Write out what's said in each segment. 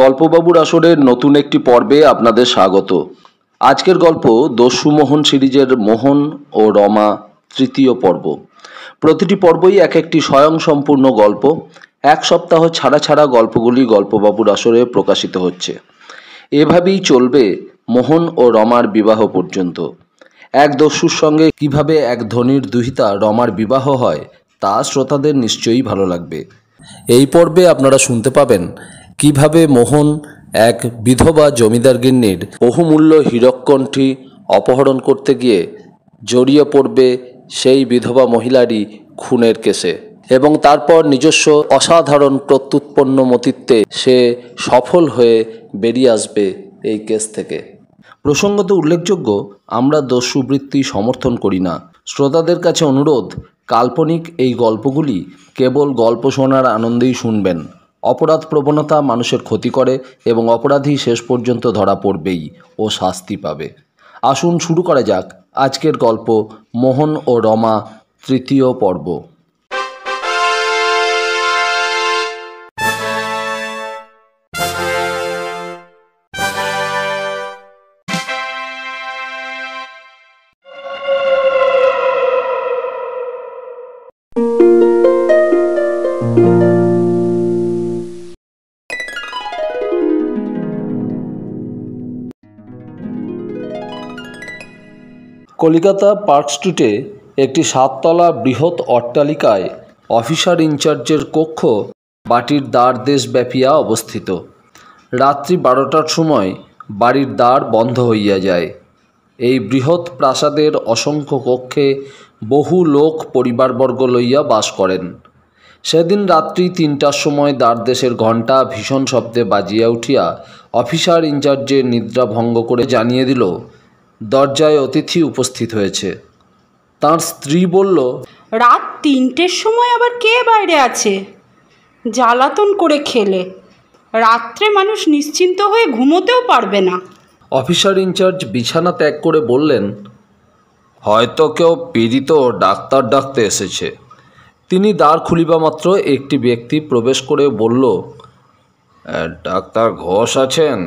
গল্পবাবুর আসরের নতুন একটি পর্বে আপনাদের স্বাগত আজকের গল্প দস্যুমোহন সিরিজের মোহন ও রমা তৃতীয় পর্ব প্রতিটি পর্বই এক একটি স্বয়ংসম্পূর্ণ গল্প এক সপ্তাহ ছাড়া ছাড়া গল্পগুলি গল্পবাবুর আসরে প্রকাশিত হচ্ছে এভাবেই চলবে মোহন ও রমার বিবাহ পর্যন্ত এক দস্যুর সঙ্গে কিভাবে এক ধনির দুহিতা রমার বিবাহ হয় তা শ্রোতাদের নিশ্চয়ই ভালো লাগবে এই পর্বে আপনারা শুনতে পাবেন কিভাবে মোহন এক বিধবা জমিদার গিন্নির বহুমূল্য হীরকণ্ঠী অপহরণ করতে গিয়ে জড়িয়ে পড়বে সেই বিধবা মহিলারই খুনের কেসে এবং তারপর নিজস্ব অসাধারণ প্রত্যুৎপন্ন মতিত্বে সে সফল হয়ে বেরিয়ে আসবে এই কেস থেকে প্রসঙ্গত উল্লেখযোগ্য আমরা দস্যুবৃত্তি সমর্থন করি না শ্রোতাদের কাছে অনুরোধ কাল্পনিক এই গল্পগুলি কেবল গল্প শোনার আনন্দেই শুনবেন অপরাধ প্রবণতা মানুষের ক্ষতি করে এবং অপরাধী শেষ পর্যন্ত ধরা পড়বেই ও শাস্তি পাবে আসুন শুরু করা যাক আজকের গল্প মোহন ও রমা তৃতীয় পর্ব কলিকাতা পার্ক স্ট্রিটে একটি সাততলা বৃহৎ অট্টালিকায় অফিসার ইনচার্জের কক্ষ বাটির দ্বার দেশব্যাপিয়া অবস্থিত রাত্রি বারোটার সময় বাড়ির দ্বার বন্ধ হইয়া যায় এই বৃহৎ প্রাসাদের অসংখ্য কক্ষে বহু লোক পরিবারবর্গ লইয়া বাস করেন সেদিন রাত্রি তিনটার সময় দ্বারদেশের ঘণ্টা ভীষণ শব্দে বাজিয়া উঠিয়া অফিসার ইনচার্জের নিদ্রা ভঙ্গ করে জানিয়ে দিল দরজায় অতিথি উপস্থিত হয়েছে তার স্ত্রী বলল রাত তিনটের সময় আবার কে বাইরে আছে জ্বালাতন করে খেলে রাত্রে মানুষ নিশ্চিন্ত হয়ে ঘুমোতেও পারবে না অফিসার ইনচার্জ বিছানা ত্যাগ করে বললেন হয়তো কেউ পীড়িত ডাক্তার ডাকতে এসেছে তিনি দ্বার খুলিবা মাত্র একটি ব্যক্তি প্রবেশ করে বলল ডাক্তার ঘোষ আছেন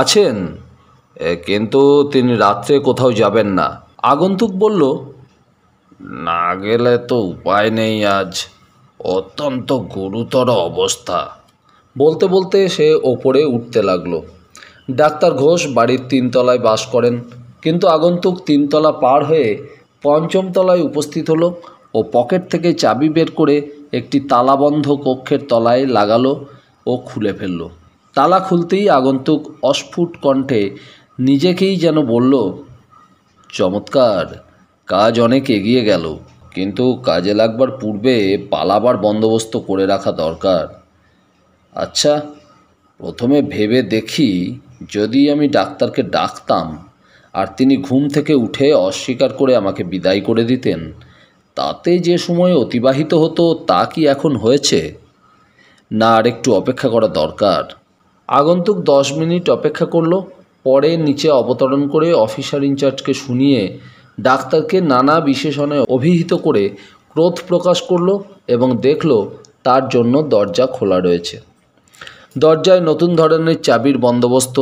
আছেন কিন্তু তিনি রাত্রে কোথাও যাবেন না আগন্তুক বলল না গেলে তো উপায় নেই আজ অত্যন্ত গুরুতর অবস্থা বলতে বলতে সে ওপরে উঠতে লাগলো ডাক্তার ঘোষ বাড়ির তিনতলায় বাস করেন কিন্তু আগন্তুক তিনতলা পার হয়ে পঞ্চম তলায় উপস্থিত হলো ও পকেট থেকে চাবি বের করে একটি তালাবন্ধ কক্ষের তলায় লাগালো ও খুলে ফেলল তালা খুলতেই আগন্তুক অস্ফুট কণ্ঠে নিজেকেই যেন বলল চমৎকার কাজ অনেক এগিয়ে গেল কিন্তু কাজে লাগবার পূর্বে পালাবার বন্দোবস্ত করে রাখা দরকার আচ্ছা প্রথমে ভেবে দেখি যদি আমি ডাক্তারকে ডাকতাম আর তিনি ঘুম থেকে উঠে অস্বীকার করে আমাকে বিদায় করে দিতেন তাতে যে সময় অতিবাহিত হতো তা কি এখন হয়েছে না আর একটু অপেক্ষা করা দরকার আগন্তুক দশ মিনিট অপেক্ষা করলো পরে নিচে অবতরণ করে অফিসার ইনচার্জকে শুনিয়ে ডাক্তারকে নানা বিশেষণে অভিহিত করে ক্রোধ প্রকাশ করল এবং দেখল তার জন্য দরজা খোলা রয়েছে দরজায় নতুন ধরনের চাবির বন্দোবস্ত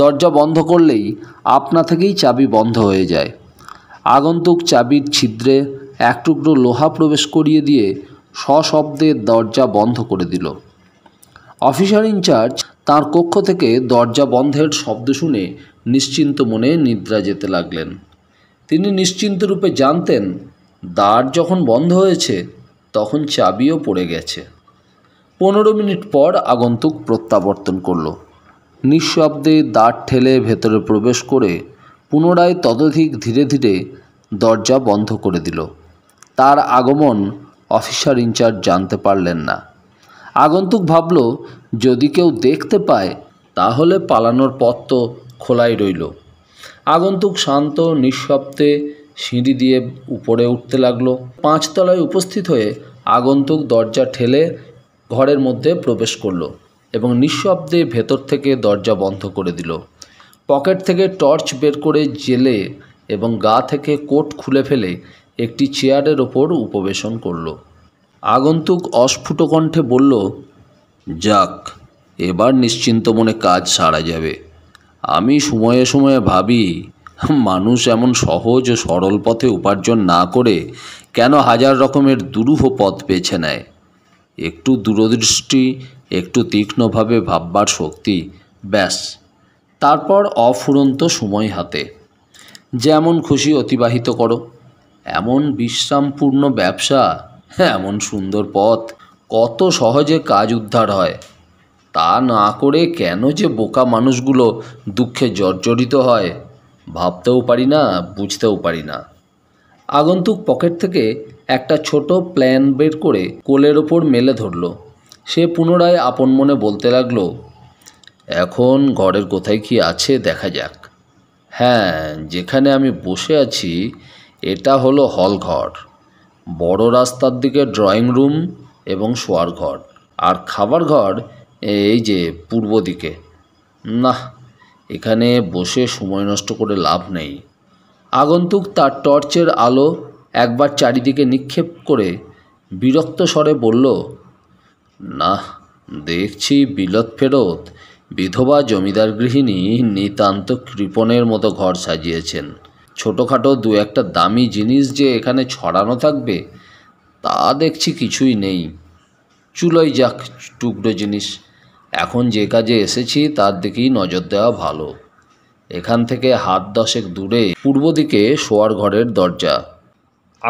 দরজা বন্ধ করলেই আপনা থেকেই চাবি বন্ধ হয়ে যায় আগন্তুক চাবির ছিদ্রে এক টুকরো লোহা প্রবেশ করিয়ে দিয়ে সশব্দে দরজা বন্ধ করে দিল অফিসার ইনচার্জ তার কক্ষ থেকে দরজা বন্ধের শব্দ শুনে নিশ্চিন্ত মনে নিদ্রা যেতে লাগলেন তিনি নিশ্চিন্ত রূপে জানতেন দ্বার যখন বন্ধ হয়েছে তখন চাবিও পড়ে গেছে পনেরো মিনিট পর আগন্তুক প্রত্যাবর্তন করল নিঃশব্দে দ্বার ঠেলে ভেতরে প্রবেশ করে পুনরায় ততোধিক ধীরে ধীরে দরজা বন্ধ করে দিল তার আগমন অফিসার ইনচার্জ জানতে পারলেন না আগন্তুক ভাবল যদি কেউ দেখতে পায় তাহলে পালানোর পথ তো খোলাই রইল আগন্তুক শান্ত নিঃশব্দে সিঁড়ি দিয়ে উপরে উঠতে লাগলো পাঁচতলায় উপস্থিত হয়ে আগন্তুক দরজা ঠেলে ঘরের মধ্যে প্রবেশ করলো এবং নিঃশব্দে ভেতর থেকে দরজা বন্ধ করে দিল পকেট থেকে টর্চ বের করে জেলে এবং গা থেকে কোট খুলে ফেলে একটি চেয়ারের ওপর উপবেশন করলো আগন্তুক অস্ফুট কণ্ঠে বলল যাক এবার নিশ্চিন্ত মনে কাজ সারা যাবে আমি সময়ে সময়ে ভাবি মানুষ এমন সহজ ও সরল পথে উপার্জন না করে কেন হাজার রকমের দুরূহ পথ বেছে নেয় একটু দূরদৃষ্টি একটু তীক্ষ্ণভাবে ভাববার শক্তি ব্যাস তারপর অফুরন্ত সময় হাতে যেমন খুশি অতিবাহিত করো এমন বিশ্রামপূর্ণ ব্যবসা হ্যাঁ এমন সুন্দর পথ কত সহজে কাজ উদ্ধার হয় তা না করে কেন যে বোকা মানুষগুলো দুঃখে জর্জরিত হয় ভাবতেও পারি না বুঝতেও পারি না আগন্তুক পকেট থেকে একটা ছোট প্ল্যান বের করে কোলের ওপর মেলে ধরল সে পুনরায় আপন মনে বলতে লাগলো এখন ঘরের কোথায় কি আছে দেখা যাক হ্যাঁ যেখানে আমি বসে আছি এটা হলো হল ঘর বড় রাস্তার দিকে ড্রয়িং রুম এবং শোয়ার ঘর আর খাবার ঘর এই যে পূর্ব দিকে না এখানে বসে সময় নষ্ট করে লাভ নেই আগন্তুক তার টর্চের আলো একবার চারিদিকে নিক্ষেপ করে বিরক্ত স্বরে বলল না দেখছি বিলত ফেরত বিধবা জমিদার গৃহিণী নিতান্ত কৃপণের মতো ঘর সাজিয়েছেন ছোটোখাটো দু একটা দামি জিনিস যে এখানে ছড়ানো থাকবে তা দেখছি কিছুই নেই চুলোই যাক টুকরো জিনিস এখন যে কাজে এসেছি তার দিকেই নজর দেওয়া ভালো এখান থেকে হাত দশেক দূরে পূর্ব দিকে শোয়ার ঘরের দরজা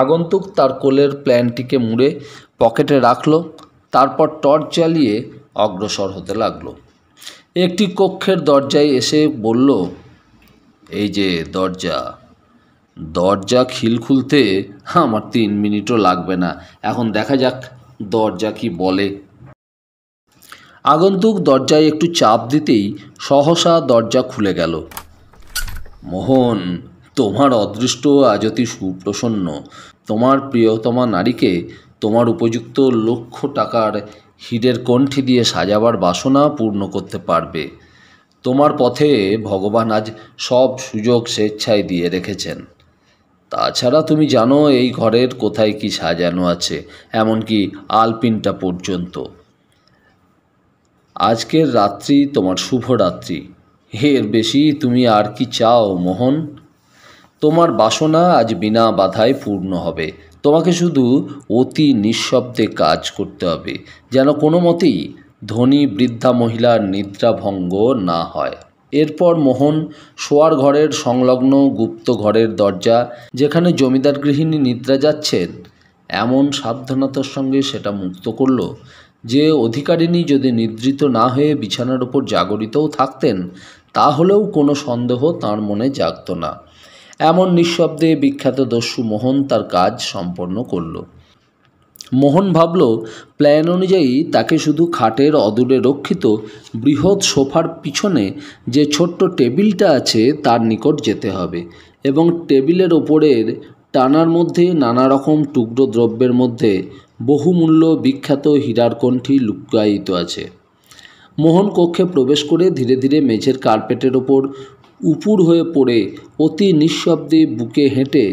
আগন্তুক তার কোলের প্ল্যানটিকে মুড়ে পকেটে রাখল তারপর টর্চ চালিয়ে অগ্রসর হতে লাগলো একটি কক্ষের দরজায় এসে বলল এই যে দরজা দরজা খিল খুলতে আমার তিন মিনিটও লাগবে না এখন দেখা যাক দরজা কি বলে আগন্তুক দরজায় একটু চাপ দিতেই সহসা দরজা খুলে গেল মোহন তোমার অদৃষ্ট আজ অতি সুপ্রসন্ন তোমার প্রিয়তমা নারীকে তোমার উপযুক্ত লক্ষ টাকার হীরের কণ্ঠি দিয়ে সাজাবার বাসনা পূর্ণ করতে পারবে তোমার পথে ভগবান আজ সব সুযোগ স্বেচ্ছায় দিয়ে রেখেছেন তাছাড়া তুমি জানো এই ঘরের কোথায় কি সাজানো আছে এমনকি আলপিনটা পর্যন্ত আজকের রাত্রি তোমার শুভ রাত্রি এর বেশি তুমি আর কি চাও মোহন তোমার বাসনা আজ বিনা বাধায় পূর্ণ হবে তোমাকে শুধু অতি নিঃশব্দে কাজ করতে হবে যেন কোনো মতেই ধনী বৃদ্ধা মহিলার নিদ্রাভঙ্গ না হয় এরপর মোহন শোয়ার ঘরের সংলগ্ন গুপ্ত ঘরের দরজা যেখানে জমিদার গৃহিণী নিদ্রা যাচ্ছেন এমন সাবধানতার সঙ্গে সেটা মুক্ত করল যে অধিকারিণী যদি নিদ্রিত না হয়ে বিছানার ওপর জাগরিতও থাকতেন তাহলেও কোনো সন্দেহ তার মনে জাগত না এমন নিঃশব্দে বিখ্যাত দস্যু মোহন তার কাজ সম্পন্ন করল মোহন ভাবল প্ল্যান অনুযায়ী তাকে শুধু খাটের অদূরে রক্ষিত বৃহৎ সোফার পিছনে যে ছোট্ট টেবিলটা আছে তার নিকট যেতে হবে এবং টেবিলের ওপরের টানার মধ্যে নানা রকম টুকরো দ্রব্যের মধ্যে বহুমূল্য বিখ্যাত হীরার কণ্ঠী লুকায়িত আছে মোহন কক্ষে প্রবেশ করে ধীরে ধীরে মেঝের কার্পেটের ওপর উপুর হয়ে পড়ে অতি নিঃশব্দে বুকে হেঁটে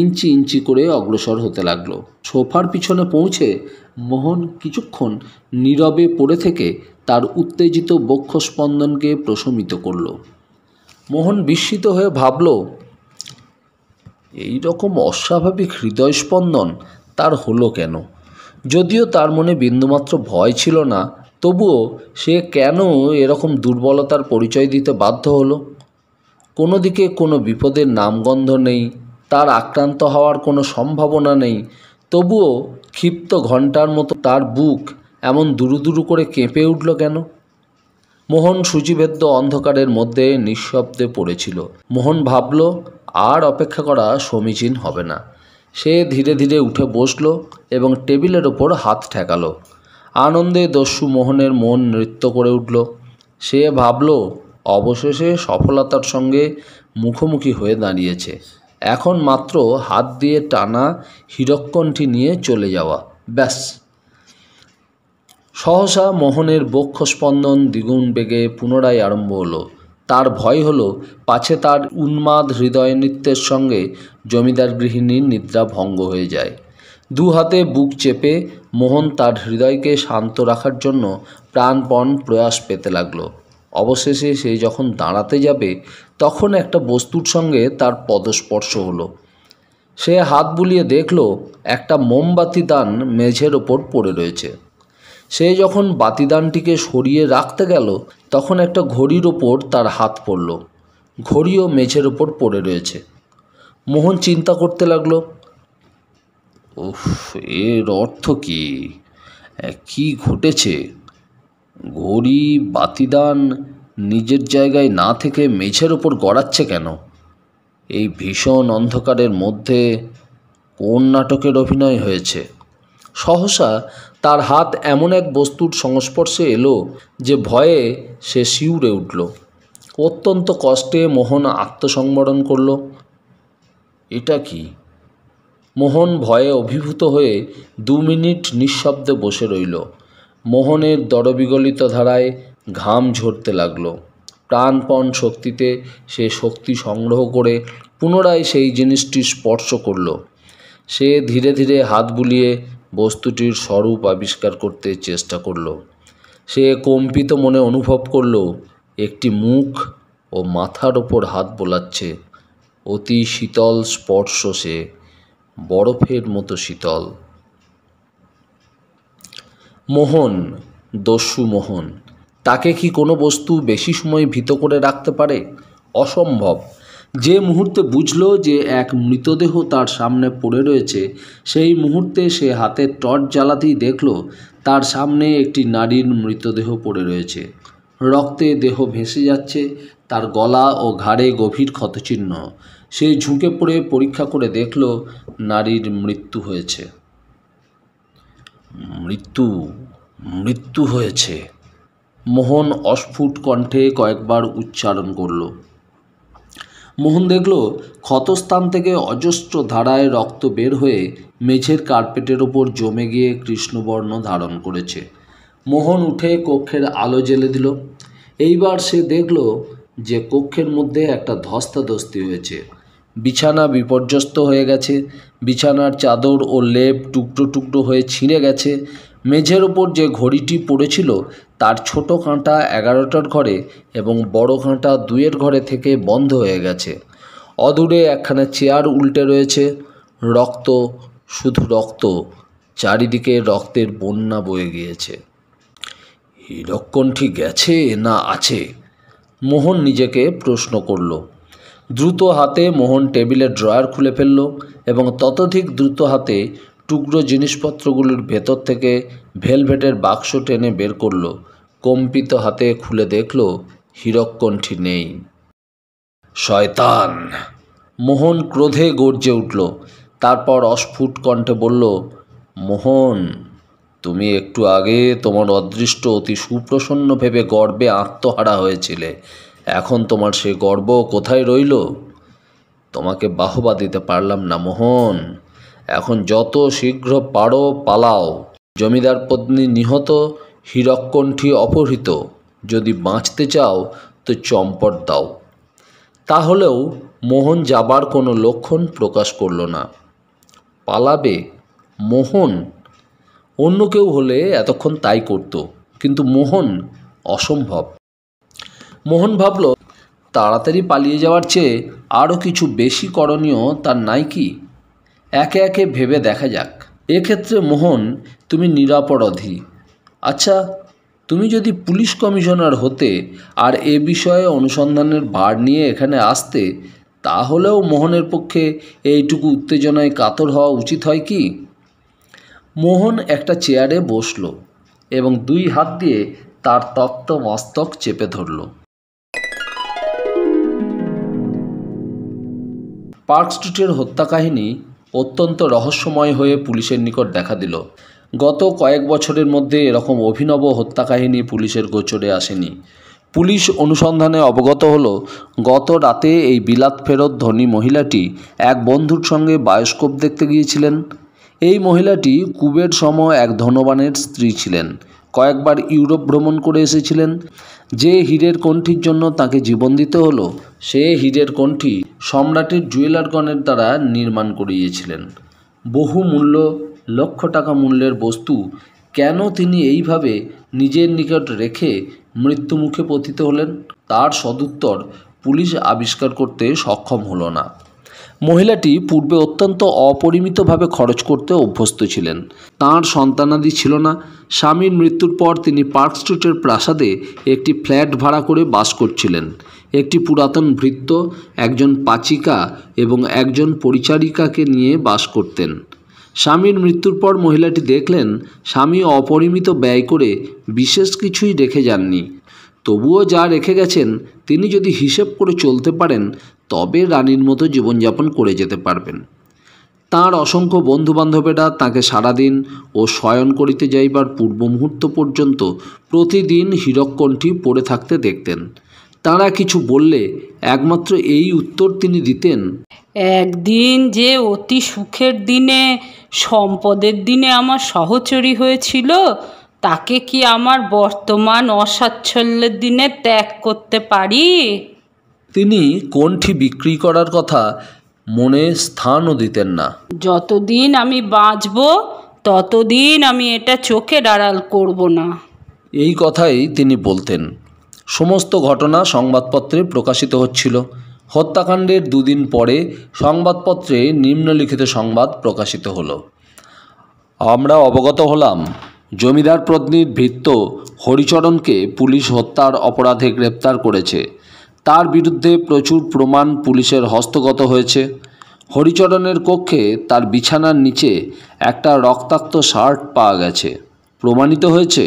ইঞ্চি ইঞ্চি করে অগ্রসর হতে লাগলো সোফার পিছনে পৌঁছে মোহন কিছুক্ষণ নীরবে পড়ে থেকে তার উত্তেজিত বক্ষস্পন্দনকে প্রশমিত করল মোহন বিস্মিত হয়ে ভাবল এই রকম অস্বাভাবিক হৃদয়স্পন্দন তার হলো কেন যদিও তার মনে বিন্দুমাত্র ভয় ছিল না তবুও সে কেন এরকম দুর্বলতার পরিচয় দিতে বাধ্য হলো কোনো দিকে কোনো বিপদের নামগন্ধ নেই তার আক্রান্ত হওয়ার কোনো সম্ভাবনা নেই তবুও ক্ষিপ্ত ঘণ্টার মতো তার বুক এমন দুরুদুরু করে কেঁপে উঠল কেন মোহন সূচিভেদ্য অন্ধকারের মধ্যে নিঃশব্দে পড়েছিল মোহন ভাবল আর অপেক্ষা করা সমীচীন হবে না সে ধীরে ধীরে উঠে বসল এবং টেবিলের ওপর হাত ঠেকালো আনন্দে দস্যু মোহনের মন নৃত্য করে উঠল সে ভাবল অবশেষে সফলতার সঙ্গে মুখোমুখি হয়ে দাঁড়িয়েছে এখন মাত্র হাত দিয়ে টানা হীরকণ্ঠী নিয়ে চলে যাওয়া ব্যাস সহসা মোহনের বক্ষস্পন্দন দ্বিগুণ বেগে পুনরায় আরম্ভ হলো তার ভয় হলো পাছে তার উন্মাদ হৃদয় নৃত্যের সঙ্গে জমিদার গৃহিণীর নিদ্রা ভঙ্গ হয়ে যায় দু হাতে বুক চেপে মোহন তার হৃদয়কে শান্ত রাখার জন্য প্রাণপণ প্রয়াস পেতে লাগলো অবশেষে সে যখন দাঁড়াতে যাবে তখন একটা বস্তুর সঙ্গে তার পদস্পর্শ হলো সে হাত বুলিয়ে দেখল একটা মোমবাতি দান মেঝের ওপর পড়ে রয়েছে সে যখন বাতিদানটিকে সরিয়ে রাখতে গেল তখন একটা ঘড়ির ওপর তার হাত পড়ল ঘড়িও মেঝের ওপর পড়ে রয়েছে মোহন চিন্তা করতে লাগল উফ এর অর্থ কী কি ঘটেছে ঘড়ি বাতিদান নিজের জায়গায় না থেকে মেঝের ওপর গড়াচ্ছে কেন এই ভীষণ অন্ধকারের মধ্যে কোন নাটকের অভিনয় হয়েছে সহসা তার হাত এমন এক বস্তুর সংস্পর্শে এলো যে ভয়ে সে শিউরে উঠল অত্যন্ত কষ্টে মোহন আত্মসংবরণ করল এটা কি মোহন ভয়ে অভিভূত হয়ে দু মিনিট নিঃশব্দে বসে রইল মোহনের দরবিগলিত ধারায় ঘাম ঝরতে লাগল প্রাণপণ শক্তিতে সে শক্তি সংগ্রহ করে পুনরায় সেই জিনিসটি স্পর্শ করল সে ধীরে ধীরে হাত বুলিয়ে বস্তুটির স্বরূপ আবিষ্কার করতে চেষ্টা করল সে কম্পিত মনে অনুভব করল একটি মুখ ও মাথার ওপর হাত বোলাচ্ছে অতি শীতল স্পর্শ সে বরফের মতো শীতল মোহন দস্যু মোহন তাকে কি কোনো বস্তু বেশি সময় ভীত করে রাখতে পারে অসম্ভব যে মুহূর্তে বুঝল যে এক মৃতদেহ তার সামনে পড়ে রয়েছে সেই মুহূর্তে সে হাতে টর্চ জ্বালাতেই দেখল তার সামনে একটি নারীর মৃতদেহ পড়ে রয়েছে রক্তে দেহ ভেসে যাচ্ছে তার গলা ও ঘাড়ে গভীর ক্ষতচিহ্ন সে ঝুঁকে পড়ে পরীক্ষা করে দেখল নারীর মৃত্যু হয়েছে মৃত্যু মৃত্যু হয়েছে মোহন অস্ফুট কণ্ঠে কয়েকবার উচ্চারণ করল মোহন দেখল ক্ষতস্থান থেকে অজস্র ধারায় রক্ত বের হয়ে মেঝের কার্পেটের ওপর জমে গিয়ে কৃষ্ণবর্ণ ধারণ করেছে মোহন উঠে কক্ষের আলো জেলে দিল এইবার সে দেখল যে কক্ষের মধ্যে একটা ধস্তাধস্তি হয়েছে বিছানা বিপর্যস্ত হয়ে গেছে বিছানার চাদর ও লেপ টুকরো টুকরো হয়ে ছিঁড়ে গেছে মেঝের ওপর যে ঘড়িটি পড়েছিল তার ছোট কাঁটা এগারোটার ঘরে এবং বড় কাঁটা দুয়ের ঘরে থেকে বন্ধ হয়ে গেছে অদূরে একখানা চেয়ার উল্টে রয়েছে রক্ত শুধু রক্ত চারিদিকে রক্তের বন্যা বয়ে গিয়েছে হীরকণ্ঠী গেছে না আছে মোহন নিজেকে প্রশ্ন করলো দ্রুত হাতে মোহন টেবিলের ড্রয়ার খুলে ফেলল এবং ততধিক দ্রুত হাতে টুকরো জিনিসপত্রগুলির ভেতর থেকে ভেলভেটের বাক্স টেনে বের করল কম্পিত হাতে খুলে দেখল হীরককণ্ঠী নেই শয়তান মোহন ক্রোধে গর্জে উঠল তারপর অস্ফুট কণ্ঠে বলল মোহন তুমি একটু আগে তোমার অদৃষ্ট অতি সুপ্রসন্ন ভেবে গর্বে আত্মহারা হয়েছিলে এখন তোমার সে গর্ব কোথায় রইল তোমাকে বাহবা দিতে পারলাম না মোহন এখন যত শীঘ্র পারো পালাও জমিদার পত্নী নিহত হীরকণ্ঠী অপহৃত যদি বাঁচতে চাও তো চম্পট দাও তাহলেও মোহন যাবার কোনো লক্ষণ প্রকাশ করল না পালাবে মোহন অন্য কেউ হলে এতক্ষণ তাই করত কিন্তু মোহন অসম্ভব মোহন ভাবল তাড়াতাড়ি পালিয়ে যাওয়ার চেয়ে আরও কিছু বেশি করণীয় তার নাই কি একে একে ভেবে দেখা যাক এক্ষেত্রে মোহন তুমি নিরাপরাধী আচ্ছা তুমি যদি পুলিশ কমিশনার হতে আর এ বিষয়ে অনুসন্ধানের ভার নিয়ে এখানে আসতে তাহলেও মোহনের পক্ষে এইটুকু উত্তেজনায় কাতর হওয়া উচিত হয় কি মোহন একটা চেয়ারে বসল এবং দুই হাত দিয়ে তার তপ্ত মস্তক চেপে ধরল পার্ক স্ট্রিটের হত্যা কাহিনী অত্যন্ত রহস্যময় হয়ে পুলিশের নিকট দেখা দিল গত কয়েক বছরের মধ্যে এরকম অভিনব হত্যা কাহিনী পুলিশের গোচরে আসেনি পুলিশ অনুসন্ধানে অবগত হল গত রাতে এই বিলাত ফেরত ধনী মহিলাটি এক বন্ধুর সঙ্গে বায়োস্কোপ দেখতে গিয়েছিলেন এই মহিলাটি কুবের সময় এক ধনবানের স্ত্রী ছিলেন কয়েকবার ইউরোপ ভ্রমণ করে এসেছিলেন যে হীরের কণ্ঠির জন্য তাকে জীবন দিতে হলো সে হীরের কণ্ঠি সম্রাটের জুয়েলারগণের দ্বারা নির্মাণ করিয়েছিলেন বহু মূল্য লক্ষ টাকা মূল্যের বস্তু কেন তিনি এইভাবে নিজের নিকট রেখে মৃত্যুমুখে পতিত হলেন তার সদুত্তর পুলিশ আবিষ্কার করতে সক্ষম হলো না মহিলাটি পূর্বে অত্যন্ত অপরিমিতভাবে খরচ করতে অভ্যস্ত ছিলেন তাঁর সন্তানাদি ছিল না স্বামীর মৃত্যুর পর তিনি পার্ক স্ট্রিটের প্রাসাদে একটি ফ্ল্যাট ভাড়া করে বাস করছিলেন একটি পুরাতন ভৃত্য একজন পাচিকা এবং একজন পরিচারিকাকে নিয়ে বাস করতেন স্বামীর মৃত্যুর পর মহিলাটি দেখলেন স্বামী অপরিমিত ব্যয় করে বিশেষ কিছুই রেখে যাননি তবুও যা রেখে গেছেন তিনি যদি হিসেব করে চলতে পারেন তবে রানীর মতো জীবনযাপন করে যেতে পারবেন তাঁর অসংখ্য বন্ধুবান্ধবেরা তাঁকে সারাদিন ও শয়ন করিতে যাইবার পূর্ব মুহূর্ত পর্যন্ত প্রতিদিন হীরকণ্ঠী পড়ে থাকতে দেখতেন তারা কিছু বললে একমাত্র এই উত্তর তিনি দিতেন একদিন যে অতি সুখের দিনে সম্পদের দিনে আমার সহচরী হয়েছিল তাকে কি আমার বর্তমান অসাচ্ছল্যের দিনে ত্যাগ করতে পারি তিনি কোনটি বিক্রি করার কথা মনে স্থানও দিতেন না যতদিন আমি বাঁচব ততদিন আমি এটা চোখে ডাড়াল করব না এই কথাই তিনি বলতেন সমস্ত ঘটনা সংবাদপত্রে প্রকাশিত হচ্ছিল হত্যাকাণ্ডের দুদিন পরে সংবাদপত্রে নিম্নলিখিত সংবাদ প্রকাশিত হলো আমরা অবগত হলাম জমিদার পত্নীর ভৃত্য হরিচরণকে পুলিশ হত্যার অপরাধে গ্রেপ্তার করেছে তার বিরুদ্ধে প্রচুর প্রমাণ পুলিশের হস্তগত হয়েছে হরিচরণের কক্ষে তার বিছানার নিচে একটা রক্তাক্ত শার্ট পাওয়া গেছে প্রমাণিত হয়েছে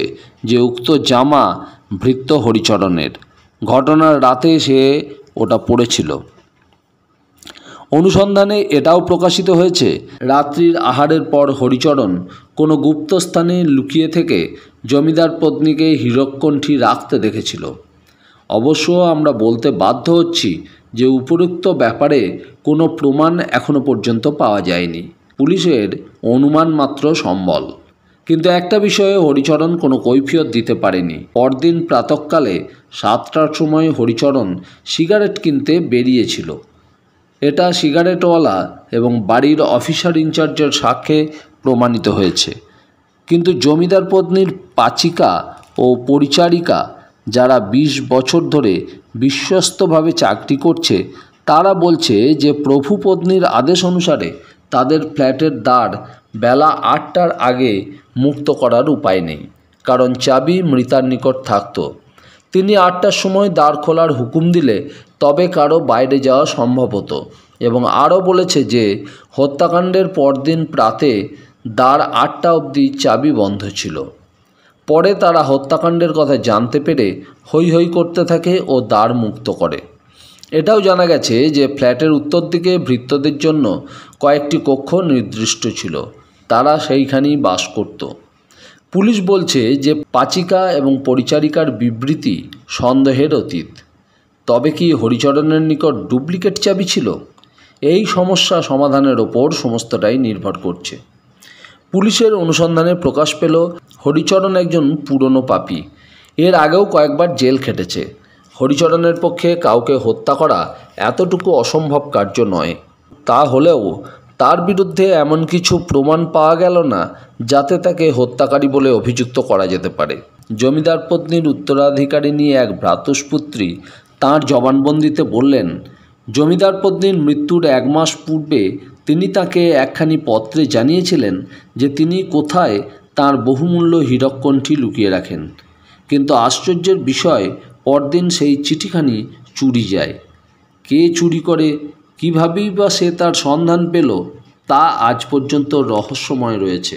যে উক্ত জামা ভৃত্য হরিচরণের ঘটনার রাতে সে ওটা পড়েছিল অনুসন্ধানে এটাও প্রকাশিত হয়েছে রাত্রির আহারের পর হরিচরণ কোনো গুপ্ত স্থানে লুকিয়ে থেকে জমিদার পত্নীকে হীরকণ্ঠী রাখতে দেখেছিল অবশ্য আমরা বলতে বাধ্য হচ্ছি যে উপরুক্ত ব্যাপারে কোনো প্রমাণ এখনও পর্যন্ত পাওয়া যায়নি পুলিশের অনুমান মাত্র সম্বল কিন্তু একটা বিষয়ে হরিচরণ কোনো কৈফিয়ত দিতে পারেনি পরদিন প্রাতকালে সাতটার সময় হরিচরণ সিগারেট কিনতে বেরিয়েছিল এটা সিগারেটওয়ালা এবং বাড়ির অফিসার ইনচার্জের সাক্ষে প্রমাণিত হয়েছে কিন্তু জমিদার পত্নীর পাচিকা ও পরিচারিকা যারা ২০ বছর ধরে বিশ্বস্তভাবে চাকরি করছে তারা বলছে যে প্রভু পত্নীর আদেশ অনুসারে তাদের ফ্ল্যাটের দ্বার বেলা আটটার আগে মুক্ত করার উপায় নেই কারণ চাবি মৃতার নিকট থাকত তিনি আটটার সময় দ্বার খোলার হুকুম দিলে তবে কারো বাইরে যাওয়া সম্ভব হতো এবং আরও বলেছে যে হত্যাকাণ্ডের পরদিন প্রাতে দ্বার আটটা অবধি চাবি বন্ধ ছিল পরে তারা হত্যাকাণ্ডের কথা জানতে পেরে হৈ হৈ করতে থাকে ও দ্বার মুক্ত করে এটাও জানা গেছে যে ফ্ল্যাটের উত্তর দিকে ভৃত্তদের জন্য কয়েকটি কক্ষ নির্দিষ্ট ছিল তারা সেইখানেই বাস করত পুলিশ বলছে যে পাচিকা এবং পরিচারিকার বিবৃতি সন্দেহের অতীত তবে কি হরিচরণের নিকট ডুপ্লিকেট চাবি ছিল এই সমস্যা সমাধানের ওপর সমস্তটাই নির্ভর করছে পুলিশের অনুসন্ধানে প্রকাশ পেল হরিচরণ একজন পুরনো পাপি এর আগেও কয়েকবার জেল খেটেছে হরিচরণের পক্ষে কাউকে হত্যা করা এতটুকু অসম্ভব কার্য নয় তা হলেও তার বিরুদ্ধে এমন কিছু প্রমাণ পাওয়া গেল না যাতে তাকে হত্যাকারী বলে অভিযুক্ত করা যেতে পারে জমিদার পত্নীর উত্তরাধিকারী নিয়ে এক ভ্রাতুষ্পুত্রী তাঁর জবানবন্দিতে বললেন জমিদার পত্নীর মৃত্যুর এক মাস পূর্বে তিনি তাকে একখানি পত্রে জানিয়েছিলেন যে তিনি কোথায় তার বহুমূল্য হীরককণ্ঠী লুকিয়ে রাখেন কিন্তু আশ্চর্যের বিষয় পরদিন সেই চিঠিখানি চুরি যায় কে চুরি করে কীভাবেই বা সে তার সন্ধান পেল তা আজ পর্যন্ত রহস্যময় রয়েছে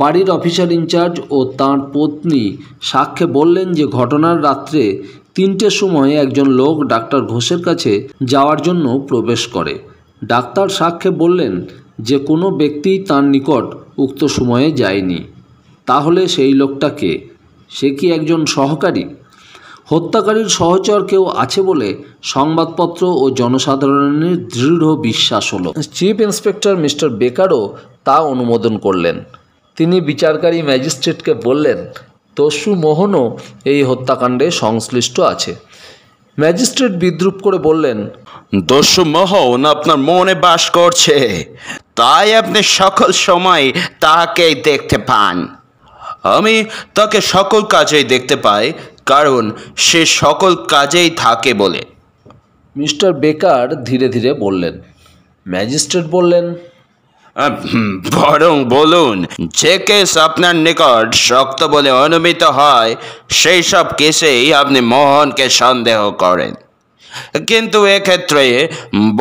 বাড়ির অফিসার ইনচার্জ ও তাঁর পত্নী সাক্ষ্যে বললেন যে ঘটনার রাত্রে তিনটের সময় একজন লোক ডাক্তার ঘোষের কাছে যাওয়ার জন্য প্রবেশ করে ডাক্তার সাক্ষ্যে বললেন যে কোনো ব্যক্তি তার নিকট উক্ত সময়ে যায়নি তাহলে সেই লোকটাকে সে কি একজন সহকারী হত্যাকারীর সহচর কেউ আছে বলে সংবাদপত্র ও জনসাধারণের দৃঢ় বিশ্বাস হলো চিফ ইন্সপেক্টর মিস্টার বেকারও তা অনুমোদন করলেন তিনি বিচারকারী ম্যাজিস্ট্রেটকে বললেন তসু মোহনও এই হত্যাকাণ্ডে সংশ্লিষ্ট আছে ম্যাজিস্ট্রেট বিদ্রুপ করে বললেন দস্যু মোহন আপনার মনে বাস করছে তাই আপনি সকল সময় তাকেই দেখতে পান আমি তাকে সকল কাজেই দেখতে পাই কারণ সে সকল কাজেই থাকে বলে মিস্টার বেকার ধীরে ধীরে বললেন ম্যাজিস্ট্রেট বললেন বরং বলুন যে কেস আপনার নিকট শক্ত বলে অনুমিত হয় সেই সব কেসেই আপনি মোহনকে সন্দেহ করেন কিন্তু এক্ষেত্রে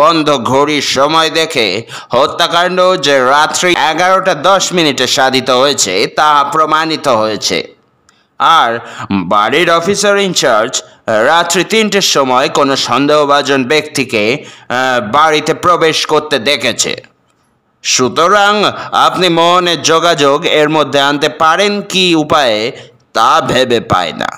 বন্ধ ঘড়ির সময় দেখে হত্যাকাণ্ড যে রাত্রি এগারোটা দশ মিনিটে সাধিত হয়েছে তা প্রমাণিত হয়েছে আর বাড়ির অফিসার ইনচার্জ রাত্রি তিনটের সময় কোনো সন্দেহভাজন ব্যক্তিকে বাড়িতে প্রবেশ করতে দেখেছে সুতরাং আপনি মনের যোগাযোগ এর মধ্যে আনতে পারেন কি উপায়ে তা ভেবে পায় না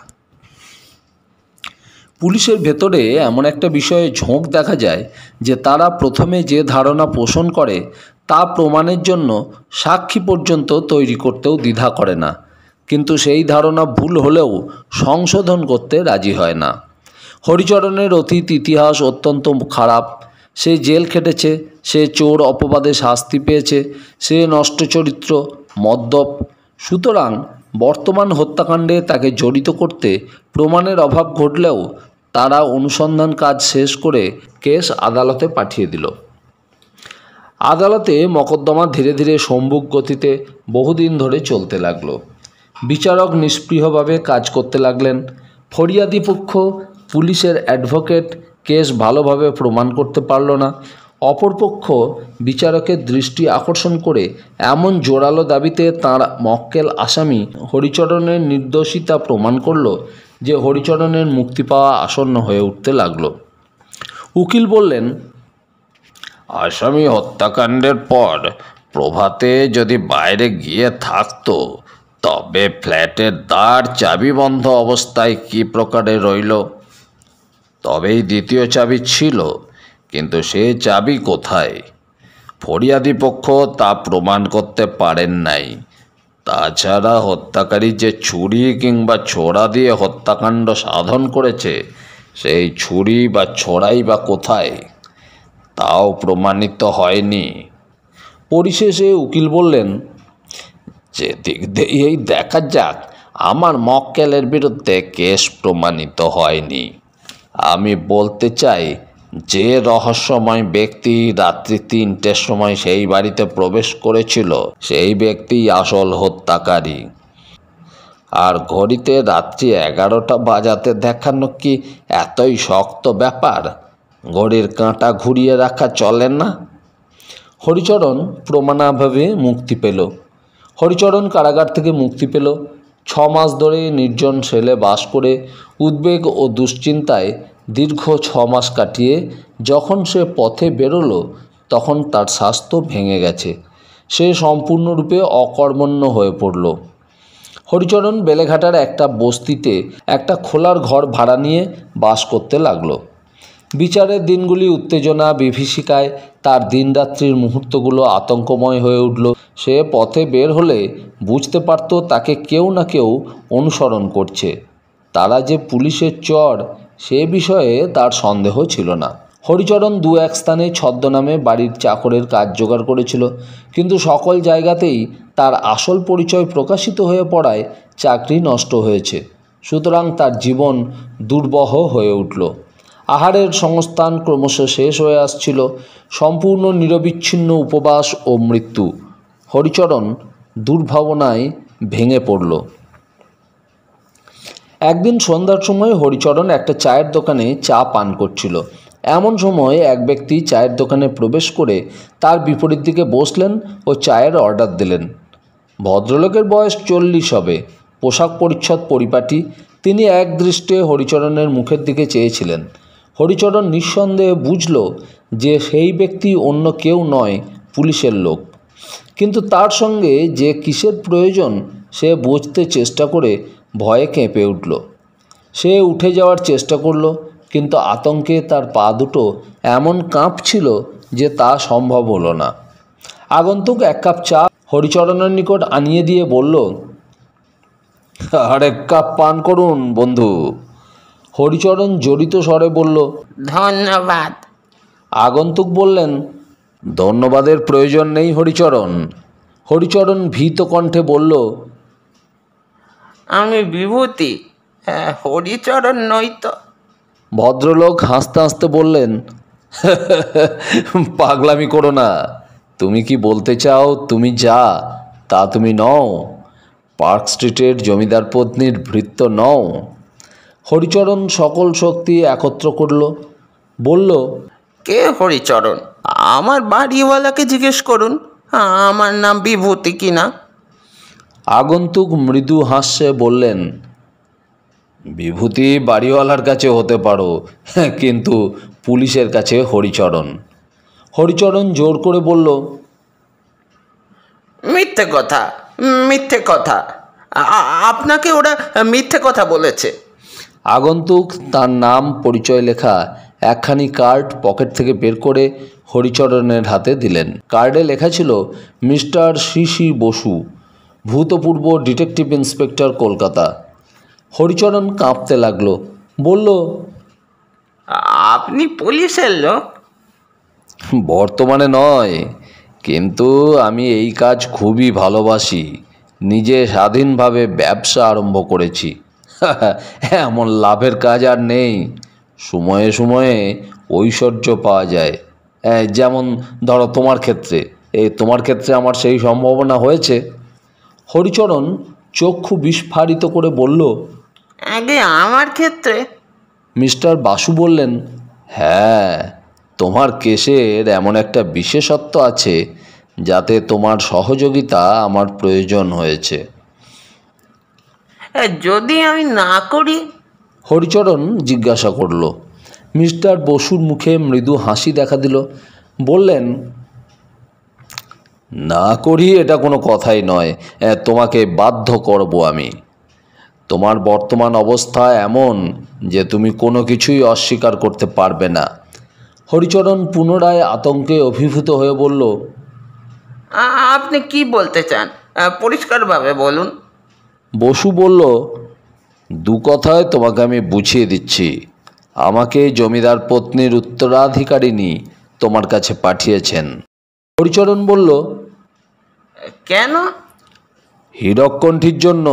পুলিশের ভেতরে এমন একটা বিষয়ে ঝোঁক দেখা যায় যে তারা প্রথমে যে ধারণা পোষণ করে তা প্রমাণের জন্য সাক্ষী পর্যন্ত তৈরি করতেও দ্বিধা করে না কিন্তু সেই ধারণা ভুল হলেও সংশোধন করতে রাজি হয় না হরিচরণের অতীত ইতিহাস অত্যন্ত খারাপ সে জেল খেটেছে সে চোর অপবাদে শাস্তি পেয়েছে সে নষ্ট চরিত্র মদ্যপ সুতরাং বর্তমান হত্যাকাণ্ডে তাকে জড়িত করতে প্রমাণের অভাব ঘটলেও তারা অনুসন্ধান কাজ শেষ করে কেস আদালতে পাঠিয়ে দিল আদালতে মকদ্দমা ধীরে ধীরে সম্ভুক গতিতে বহুদিন ধরে চলতে লাগল বিচারক নিষ্প্রিয়ভাবে কাজ করতে লাগলেন ফরিয়াদি পক্ষ পুলিশের অ্যাডভোকেট কেস ভালোভাবে প্রমাণ করতে পারল না অপরপক্ষ বিচারকের দৃষ্টি আকর্ষণ করে এমন জোরালো দাবিতে তার মক্কেল আসামি হরিচরণের নির্দোষিতা প্রমাণ করল যে হরিচরণের মুক্তি পাওয়া আসন্ন হয়ে উঠতে লাগল উকিল বললেন আসামি হত্যাকাণ্ডের পর প্রভাতে যদি বাইরে গিয়ে থাকতো তবে ফ্ল্যাটের দ্বার চাবি বন্ধ অবস্থায় কি প্রকারে রইল তবেই দ্বিতীয় চাবি ছিল কিন্তু সে চাবি কোথায় ফরিয়াদি পক্ষ তা প্রমাণ করতে পারেন নাই তাছাড়া হত্যাকারী যে ছুরি কিংবা ছোড়া দিয়ে হত্যাকাণ্ড সাধন করেছে সেই ছুরি বা ছোড়াই বা কোথায় তাও প্রমাণিত হয়নি পরিশেষে উকিল বললেন যে দিক দিয়েই দেখা যাক আমার মক্কেলের বিরুদ্ধে কেস প্রমাণিত হয়নি আমি বলতে চাই যে রহস্যময় ব্যক্তি রাত্রি তিনটের সময় সেই বাড়িতে প্রবেশ করেছিল সেই ব্যক্তি আসল হত্যাকারী আর ঘড়িতে রাত্রি এগারোটা বাজাতে দেখানো কি এতই শক্ত ব্যাপার ঘড়ির কাঁটা ঘুরিয়ে রাখা চলে না হরিচরণ প্রমাণাভাবে মুক্তি পেল হরিচরণ কারাগার থেকে মুক্তি পেল ছ মাস ধরে নির্জন সেলে বাস করে উদ্বেগ ও দুশ্চিন্তায় দীর্ঘ ছ মাস কাটিয়ে যখন সে পথে বেরোলো তখন তার স্বাস্থ্য ভেঙে গেছে সে সম্পূর্ণরূপে অকর্মণ্য হয়ে পড়ল হরিচরণ বেলেঘাটার একটা বস্তিতে একটা খোলার ঘর ভাড়া নিয়ে বাস করতে লাগলো বিচারের দিনগুলি উত্তেজনা বিভীষিকায় তার দিনরাত্রির মুহূর্তগুলো আতঙ্কময় হয়ে উঠল সে পথে বের হলে বুঝতে পারত তাকে কেউ না কেউ অনুসরণ করছে তারা যে পুলিশের চর সে বিষয়ে তার সন্দেহ ছিল না হরিচরণ দু এক স্থানে ছদ্মনামে বাড়ির চাকরের কাজ জোগাড় করেছিল কিন্তু সকল জায়গাতেই তার আসল পরিচয় প্রকাশিত হয়ে পড়ায় চাকরি নষ্ট হয়েছে সুতরাং তার জীবন দুর্বহ হয়ে উঠল আহারের সংস্থান ক্রমশ শেষ হয়ে আসছিল সম্পূর্ণ নিরবিচ্ছিন্ন উপবাস ও মৃত্যু হরিচরণ দুর্ভাবনায় ভেঙে পড়ল একদিন সন্ধ্যার সময় হরিচরণ একটা চায়ের দোকানে চা পান করছিল এমন সময় এক ব্যক্তি চায়ের দোকানে প্রবেশ করে তার বিপরীত দিকে বসলেন ও চায়ের অর্ডার দিলেন ভদ্রলোকের বয়স চল্লিশ হবে পোশাক পরিচ্ছদ পরিপাটি তিনি একদৃষ্টে হরিচরণের মুখের দিকে চেয়েছিলেন হরিচরণ নিঃসন্দেহে বুঝল যে সেই ব্যক্তি অন্য কেউ নয় পুলিশের লোক কিন্তু তার সঙ্গে যে কিসের প্রয়োজন সে বুঝতে চেষ্টা করে ভয়ে কেঁপে উঠল সে উঠে যাওয়ার চেষ্টা করল কিন্তু আতঙ্কে তার পা দুটো এমন কাঁপছিল যে তা সম্ভব হলো না আগন্তুক এক কাপ চা হরিচরণের নিকট আনিয়ে দিয়ে বলল আর এক কাপ পান করুন বন্ধু হরিচরণ জড়িত স্বরে বলল ধন্যবাদ আগন্তুক বললেন ধন্যবাদের প্রয়োজন নেই হরিচরণ হরিচরণ ভীত কণ্ঠে বলল আমি বিভূতি হ্যাঁ, হরিচরণ নই তো ভদ্রলোক হাসতে হাসতে বললেন পাগলামি করো না তুমি কি বলতে চাও তুমি যা তা তুমি নও পার্ক স্ট্রিটের জমিদার পত্নীর ভৃত্য নও হরিচরণ সকল শক্তি একত্র করল বলল কে হরিচরণ আমার বাড়িওয়ালাকে জিজ্ঞেস করুন আমার নাম বিভূতি কিনা আগন্তুক মৃদু হাস্যে বললেন বিভূতি বাড়িওয়ালার কাছে হতে পারো কিন্তু পুলিশের কাছে হরিচরণ হরিচরণ জোর করে বলল মিথ্যে কথা মিথ্যে কথা আপনাকে ওরা মিথ্যে কথা বলেছে আগন্তুক তার নাম পরিচয় লেখা একখানি কার্ড পকেট থেকে বের করে হরিচরণের হাতে দিলেন কার্ডে লেখা ছিল মিস্টার শ্রী বসু ভূতপূর্ব ডিটেকটিভ ইন্সপেক্টর কলকাতা হরিচরণ কাঁপতে লাগলো বলল আপনি পুলিশের লোক বর্তমানে নয় কিন্তু আমি এই কাজ খুবই ভালোবাসি নিজে স্বাধীনভাবে ব্যবসা আরম্ভ করেছি এমন লাভের কাজ আর নেই সময়ে সময়ে ঐশ্বর্য পাওয়া যায় যেমন ধরো তোমার ক্ষেত্রে এই তোমার ক্ষেত্রে আমার সেই সম্ভাবনা হয়েছে হরিচরণ চক্ষু বিস্ফারিত করে বলল আগে আমার ক্ষেত্রে মিস্টার বাসু বললেন হ্যাঁ তোমার কেসের এমন একটা বিশেষত্ব আছে যাতে তোমার সহযোগিতা আমার প্রয়োজন হয়েছে যদি আমি না করি হরিচরণ জিজ্ঞাসা করল মিস্টার বসুর মুখে মৃদু হাসি দেখা দিল বললেন না করি এটা কোনো কথাই নয় তোমাকে বাধ্য করব আমি তোমার বর্তমান অবস্থা এমন যে তুমি কোনো কিছুই অস্বীকার করতে পারবে না হরিচরণ পুনরায় আতঙ্কে অভিভূত হয়ে বলল আপনি কি বলতে চান পরিষ্কারভাবে বলুন বসু বলল দু কথায় তোমাকে আমি বুঝিয়ে দিচ্ছি আমাকে জমিদার পত্নীর উত্তরাধিকারিণী তোমার কাছে পাঠিয়েছেন হরিচরণ বলল কেন হীরকণ্ঠীর জন্য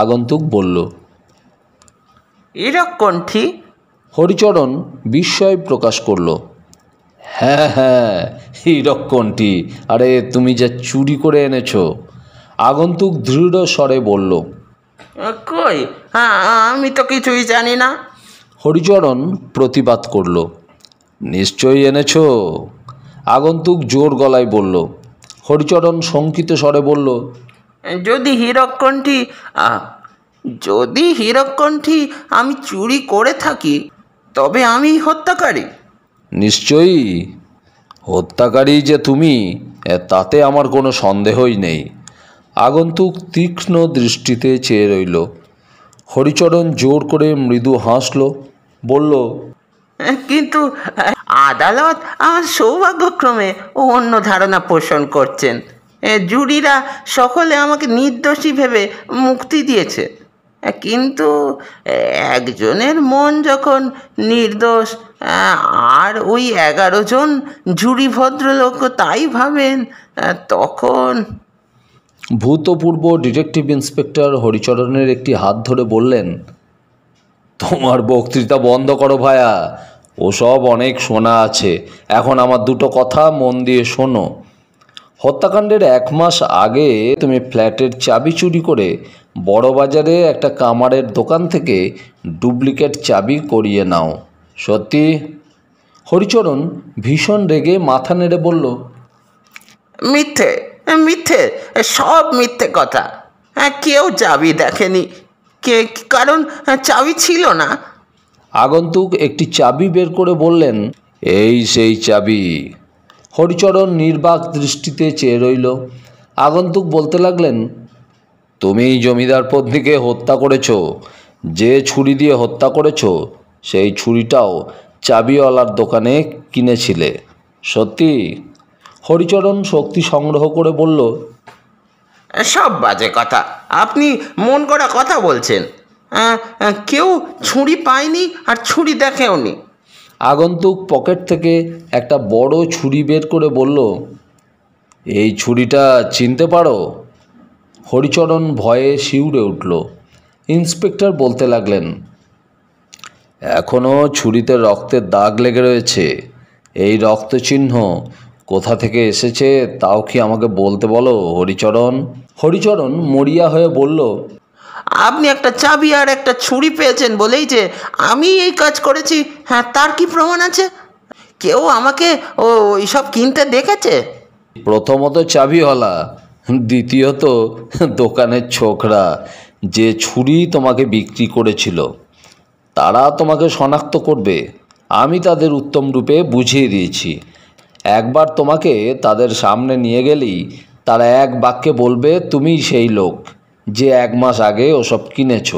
আগন্তুক বলল হীরকণ্ঠী হরিচরণ বিস্ময় প্রকাশ করল হ্যাঁ হ্যাঁ হীরকণ্ঠী আরে তুমি যা চুরি করে এনেছো আগন্তুক দৃঢ় স্বরে বলল কই হ্যাঁ আমি তো কিছুই জানি না হরিচরণ প্রতিবাদ করল নিশ্চয়ই এনেছো আগন্তুক জোর গলায় বলল হরিচরণ শঙ্কিত স্বরে বলল যদি হীরকণ্ঠী যদি হীরকণ্ঠী আমি চুরি করে থাকি তবে আমি হত্যাকারী নিশ্চয়ই হত্যাকারী যে তুমি তাতে আমার কোনো সন্দেহই নেই আগন্তুক তীক্ষ্ণ দৃষ্টিতে চেয়ে রইল হরিচরণ জোর করে মৃদু হাসল বলল কিন্তু আদালত আমার সৌভাগ্যক্রমে অন্য ধারণা পোষণ করছেন জুরিরা সকলে আমাকে নির্দোষী ভেবে মুক্তি দিয়েছে কিন্তু একজনের মন যখন নির্দোষ আর ওই এগারো জন জুরি ভদ্রলোক তাই ভাবেন তখন ভূতপূর্ব ডিটেকটিভ ইন্সপেক্টর হরিচরণের একটি হাত ধরে বললেন তোমার বক্তৃতা বন্ধ করো ভায়া ওসব অনেক শোনা আছে এখন আমার দুটো কথা মন দিয়ে শোনো হত্যাকাণ্ডের এক মাস আগে তুমি ফ্ল্যাটের চাবি চুরি করে বড় বাজারে একটা কামারের দোকান থেকে ডুপ্লিকেট চাবি করিয়ে নাও সত্যি হরিচরণ ভীষণ রেগে মাথা নেড়ে বলল মিথ্যে মিথ্যে সব মিথ্যে কথা হ্যাঁ, কেউ চাবি দেখেনি কে কারণ হ্যাঁ, চাবি ছিল না আগন্তুক একটি চাবি বের করে বললেন এই সেই চাবি হরিচরণ নির্বাক দৃষ্টিতে চেয়ে রইল আগন্তুক বলতে লাগলেন তুমি জমিদার পত্নীকে হত্যা করেছ যে ছুরি দিয়ে হত্যা করেছ সেই ছুরিটাও চাবিওয়ালার দোকানে কিনেছিলে সত্যি হরিচরণ শক্তি সংগ্রহ করে বলল সব বাজে কথা আপনি মন করা কথা বলছেন কেউ ছুরি পায়নি আর ছুরি দেখেও নি আগন্তুক পকেট থেকে একটা বড় ছুরি বের করে বলল এই ছুরিটা চিনতে পারো হরিচরণ ভয়ে শিউরে উঠল ইন্সপেক্টর বলতে লাগলেন এখনও ছুরিতে রক্তের দাগ লেগে রয়েছে এই রক্তচিহ্ন কোথা থেকে এসেছে তাও কি আমাকে বলতে বলো হরিচরণ হরিচরণ মরিয়া হয়ে বলল আপনি একটা চাবি আর একটা ছুরি পেয়েছেন বলেই যে আমি এই কাজ করেছি হ্যাঁ তার কি প্রমাণ আছে কেউ আমাকে ও এইসব কিনতে দেখেছে প্রথমত চাবিওয়ালা দ্বিতীয়ত দোকানের ছোকরা যে ছুরি তোমাকে বিক্রি করেছিল তারা তোমাকে শনাক্ত করবে আমি তাদের উত্তম রূপে বুঝিয়ে দিয়েছি একবার তোমাকে তাদের সামনে নিয়ে গেলেই তারা এক বাক্যে বলবে তুমি সেই লোক যে এক মাস আগে ওসব কিনেছ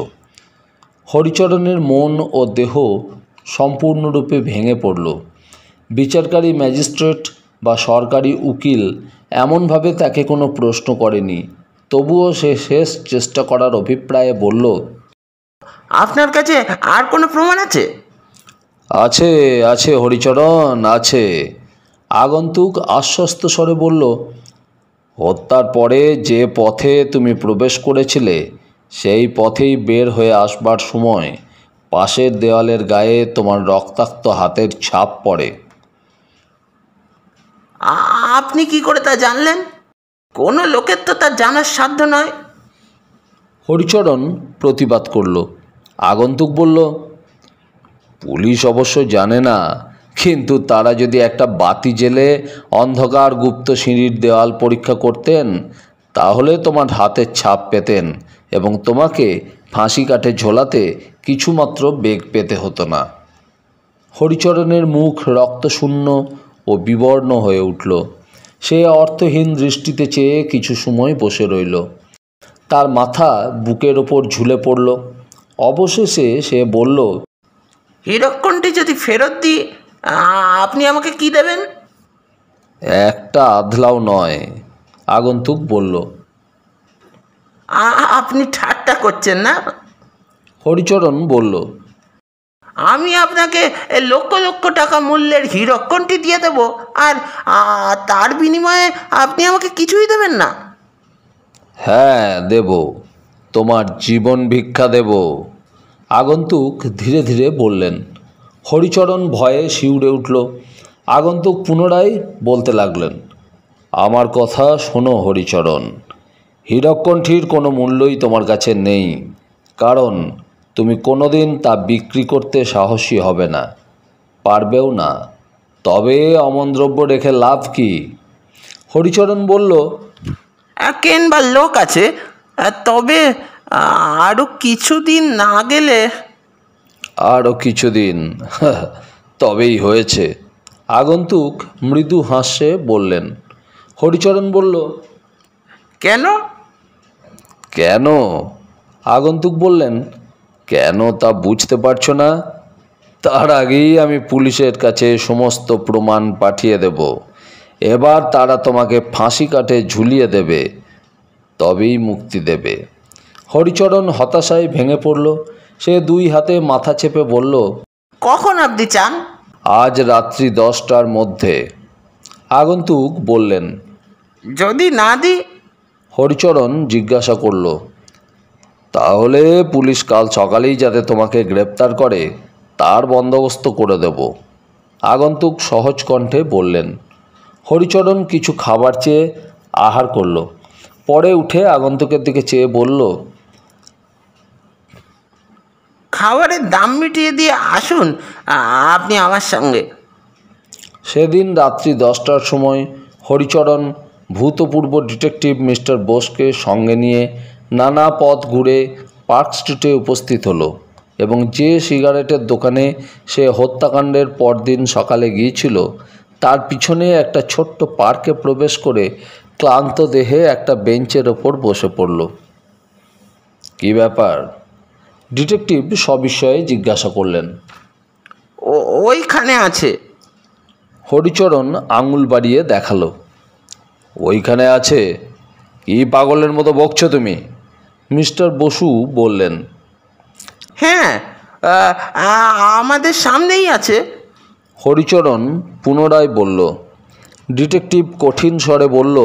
হরিচরণের মন ও দেহ সম্পূর্ণরূপে ভেঙে পড়ল বিচারকারী ম্যাজিস্ট্রেট বা সরকারি উকিল এমনভাবে তাকে কোনো প্রশ্ন করেনি তবুও সে শেষ চেষ্টা করার অভিপ্রায়ে বলল আপনার কাছে আর কোনো প্রমাণ আছে আছে আছে হরিচরণ আছে আগন্তুক আশ্বস্ত স্বরে বলল হত্যার পরে যে পথে তুমি প্রবেশ করেছিলে সেই পথেই বের হয়ে আসবার সময় পাশের দেওয়ালের গায়ে তোমার রক্তাক্ত হাতের ছাপ পড়ে আপনি কি করে তা জানলেন কোনো লোকের তো তা জানার সাধ্য নয় হরিচরণ প্রতিবাদ করল আগন্তুক বলল পুলিশ অবশ্য জানে না কিন্তু তারা যদি একটা বাতি জেলে অন্ধকার গুপ্ত সিঁড়ির দেওয়াল পরীক্ষা করতেন তাহলে তোমার হাতের ছাপ পেতেন এবং তোমাকে ফাঁসি কাঠে ঝোলাতে কিছুমাত্র বেগ পেতে হতো না হরিচরণের মুখ রক্তশূন্য ও বিবর্ণ হয়ে উঠল সে অর্থহীন দৃষ্টিতে চেয়ে কিছু সময় বসে রইল তার মাথা বুকের ওপর ঝুলে পড়ল অবশেষে সে বলল হীরকণ্ঠে যদি ফেরত দিয়ে আপনি আমাকে কি দেবেন একটা আধলাও নয় আগন্তুক বলল আপনি ঠাট্টা করছেন না হরিচরণ বলল আমি আপনাকে লক্ষ লক্ষ টাকা মূল্যের হিরক্ষণটি দিয়ে দেব আর তার বিনিময়ে আপনি আমাকে কিছুই দেবেন না হ্যাঁ দেব তোমার জীবন ভিক্ষা দেব আগন্তুক ধীরে ধীরে বললেন হরিচরণ ভয়ে শিউরে উঠল আগন্তুক পুনরায় বলতে লাগলেন আমার কথা শোনো হরিচরণ হীরকণ্ঠীর কোনো মূল্যই তোমার কাছে নেই কারণ তুমি কোনোদিন তা বিক্রি করতে সাহসী হবে না পারবেও না তবে অমন দ্রব্য রেখে লাভ কি হরিচরণ বলল কেন বা লোক আছে তবে আরও কিছুদিন না গেলে আরও কিছুদিন তবেই হয়েছে আগন্তুক মৃদু হাসে বললেন হরিচরণ বলল কেন কেন আগন্তুক বললেন কেন তা বুঝতে পারছো না তার আগেই আমি পুলিশের কাছে সমস্ত প্রমাণ পাঠিয়ে দেব এবার তারা তোমাকে ফাঁসি কাঠে ঝুলিয়ে দেবে তবেই মুক্তি দেবে হরিচরণ হতাশায় ভেঙে পড়ল সে দুই হাতে মাথা চেপে বলল কখন আপনি চান আজ রাত্রি দশটার মধ্যে আগন্তুক বললেন যদি না দি হরিচরণ জিজ্ঞাসা করল তাহলে পুলিশ কাল সকালেই যাতে তোমাকে গ্রেপ্তার করে তার বন্দোবস্ত করে দেব আগন্তুক সহজ কণ্ঠে বললেন হরিচরণ কিছু খাবার চেয়ে আহার করল পরে উঠে আগন্তুকের দিকে চেয়ে বলল খাবারের দাম মিটিয়ে দিয়ে আসুন আপনি আমার সঙ্গে সেদিন রাত্রি দশটার সময় হরিচরণ ভূতপূর্ব ডিটেকটিভ মিস্টার বোসকে সঙ্গে নিয়ে নানা পথ ঘুরে পার্ক স্ট্রিটে উপস্থিত হলো এবং যে সিগারেটের দোকানে সে হত্যাকাণ্ডের পরদিন সকালে গিয়েছিল তার পিছনে একটা ছোট্ট পার্কে প্রবেশ করে ক্লান্ত দেহে একটা বেঞ্চের ওপর বসে পড়ল কি ব্যাপার ডিটেকটিভ সবিষয়ে জিজ্ঞাসা করলেন ওইখানে আছে হরিচরণ আঙুল বাড়িয়ে দেখালো ওইখানে আছে কি পাগলের মতো বকছো তুমি মিস্টার বসু বললেন হ্যাঁ আমাদের সামনেই আছে হরিচরণ পুনরায় বলল ডিটেকটিভ কঠিন স্বরে বলল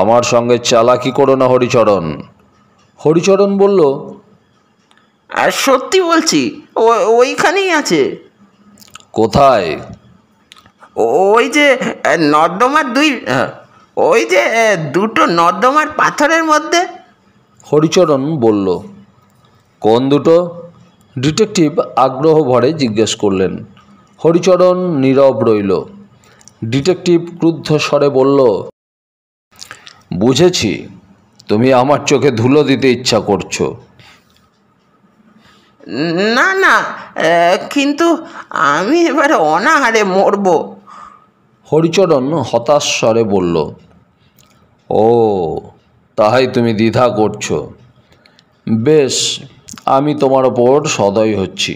আমার সঙ্গে চালাকি করো না হরিচরণ হরিচরণ বলল আর সত্যি বলছি ওইখানেই আছে কোথায় ওই যে নর্দমার দুই হ্যাঁ, ওই যে দুটো নর্দমার পাথরের মধ্যে হরিচরণ বলল কোন দুটো ডিটেকটিভ আগ্রহ ভরে জিজ্ঞেস করলেন হরিচরণ নীরব রইল ডিটেকটিভ ক্রুদ্ধ স্বরে বলল বুঝেছি তুমি আমার চোখে ধুলো দিতে ইচ্ছা করছো না না কিন্তু আমি এবার অনাহারে মরব হরিচরণ হতাশ স্বরে বলল ও তাহাই তুমি দ্বিধা করছো বেশ আমি তোমার ওপর সদয় হচ্ছি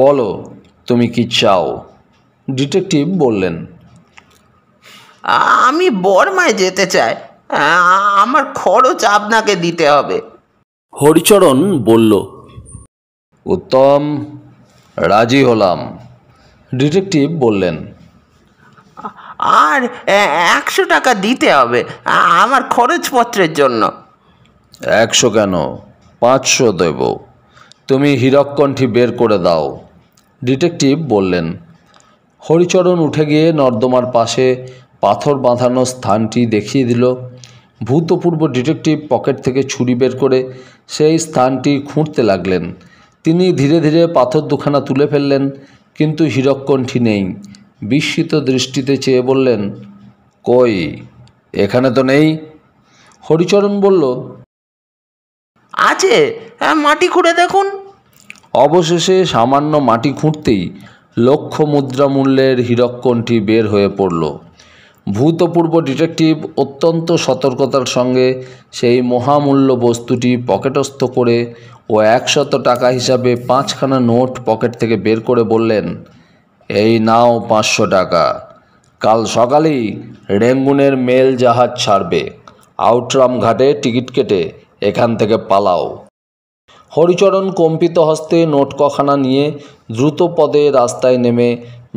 বলো তুমি কি চাও ডিটেকটিভ বললেন আমি বর্মায় যেতে চাই আমার খরচ আপনাকে দিতে হবে হরিচরণ বলল উত্তম রাজি হলাম ডিটেকটিভ বললেন আর একশো টাকা দিতে হবে আমার খরচপত্রের জন্য একশো কেন পাঁচশো দেব তুমি হীরককণ্ঠী বের করে দাও ডিটেকটিভ বললেন হরিচরণ উঠে গিয়ে নর্দমার পাশে পাথর বাঁধানো স্থানটি দেখিয়ে দিল ভূতপূর্ব ডিটেকটিভ পকেট থেকে ছুরি বের করে সেই স্থানটি খুঁড়তে লাগলেন তিনি ধীরে ধীরে পাথর দুখানা তুলে ফেললেন কিন্তু হীরককণ্ঠী নেই বিস্মিত দৃষ্টিতে চেয়ে বললেন কই এখানে তো নেই হরিচরণ বলল আছে হ্যাঁ, মাটি খুঁড়ে দেখুন অবশেষে সামান্য মাটি খুঁড়তেই লক্ষ মুদ্রা মূল্যের হীরককণ্ঠী বের হয়ে পড়ল ভূতপূর্ব ডিটেকটিভ অত্যন্ত সতর্কতার সঙ্গে সেই মহামূল্য বস্তুটি পকেটস্থ করে ও একশত টাকা হিসাবে পাঁচখানা নোট পকেট থেকে বের করে বললেন এই নাও পাঁচশো টাকা কাল সকালেই রেঙ্গুনের মেল জাহাজ ছাড়বে আউটরাম ঘাটে টিকিট কেটে এখান থেকে পালাও হরিচরণ কম্পিত হস্তে নোট কখানা নিয়ে দ্রুত পদে রাস্তায় নেমে